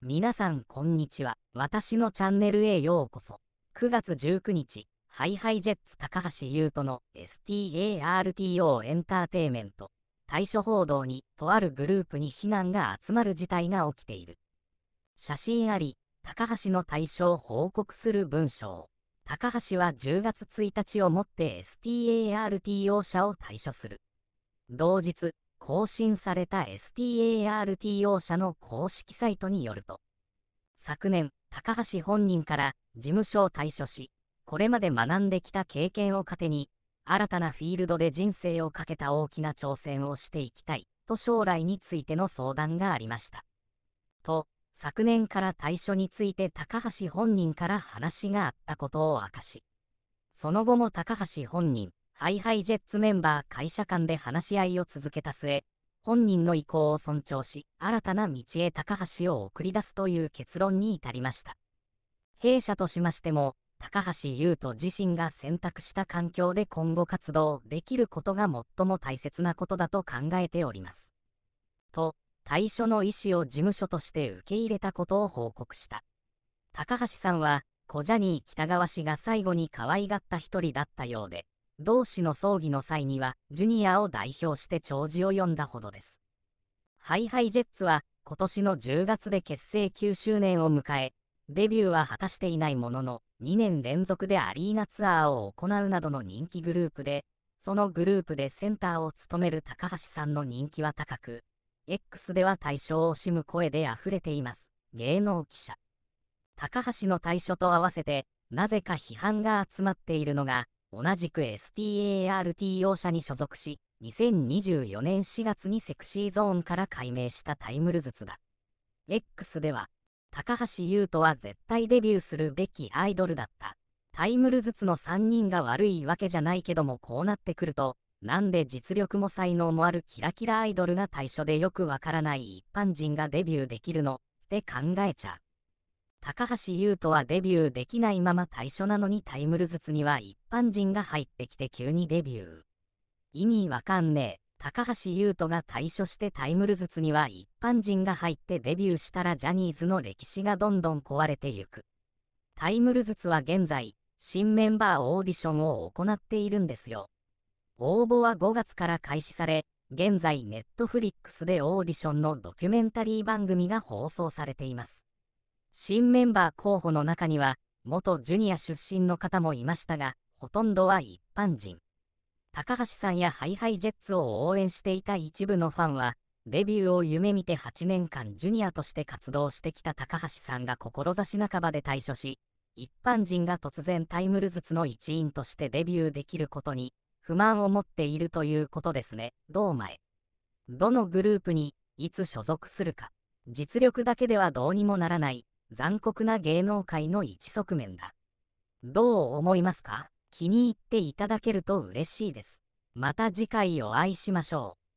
皆さんこんにちは。私のチャンネルへようこそ。9月19日、ハイハイジェッツ高橋優斗の STARTO エンターテイメント。対処報道に、とあるグループに非難が集まる事態が起きている。写真あり、高橋の対処を報告する文章。高橋は10月1日をもって STARTO 社を対処する。同日、更新された STARTO 社の公式サイトによると、昨年、高橋本人から事務所を退所し、これまで学んできた経験を糧に、新たなフィールドで人生をかけた大きな挑戦をしていきたい、と将来についての相談がありました。と、昨年から対処について高橋本人から話があったことを明かし、その後も高橋本人、ハイハイジェッツメンバー会社間で話し合いを続けた末、本人の意向を尊重し、新たな道へ高橋を送り出すという結論に至りました。弊社としましても、高橋優斗自身が選択した環境で今後活動できることが最も大切なことだと考えております。と、対処の意思を事務所として受け入れたことを報告した。高橋さんは、小ジャニー北川氏が最後に可愛がった一人だったようで、同氏の葬儀の際には、ジュニアを代表して弔辞を読んだほどです。ハイハイジェッツは、今年の10月で結成9周年を迎え、デビューは果たしていないものの、2年連続でアリーナツアーを行うなどの人気グループで、そのグループでセンターを務める高橋さんの人気は高く、X では対象を惜しむ声で溢れています。芸能記者。高橋の対処と合わせて、なぜか批判が集まっているのが、同じく STARTO 社に所属し、2024年4月にセクシーゾーンから改名したタイムルツだ。X では、高橋優斗は絶対デビューするべきアイドルだった。タイムルツの3人が悪いわけじゃないけどもこうなってくると、なんで実力も才能もあるキラキラアイドルが対象でよくわからない一般人がデビューできるのって考えちゃう。高橋優斗はデビューできないまま退所なのにタイムルズツには一般人が入ってきて急にデビュー。意味わかんねえ。高橋優斗が退所してタイムルズツには一般人が入ってデビューしたらジャニーズの歴史がどんどん壊れてゆく。タイムルズツは現在、新メンバーオーディションを行っているんですよ。応募は5月から開始され、現在ネットフリックスでオーディションのドキュメンタリー番組が放送されています。新メンバー候補の中には、元ジュニア出身の方もいましたが、ほとんどは一般人。高橋さんやハイハイジェッツを応援していた一部のファンは、デビューを夢見て8年間ジュニアとして活動してきた高橋さんが志半ばで退所し、一般人が突然タイムル術の一員としてデビューできることに不満を持っているということですね、どう前。どのグループにいつ所属するか、実力だけではどうにもならない、残酷な芸能界の一側面だ。どう思いますか気に入っていただけると嬉しいです。また次回お会いしましょう。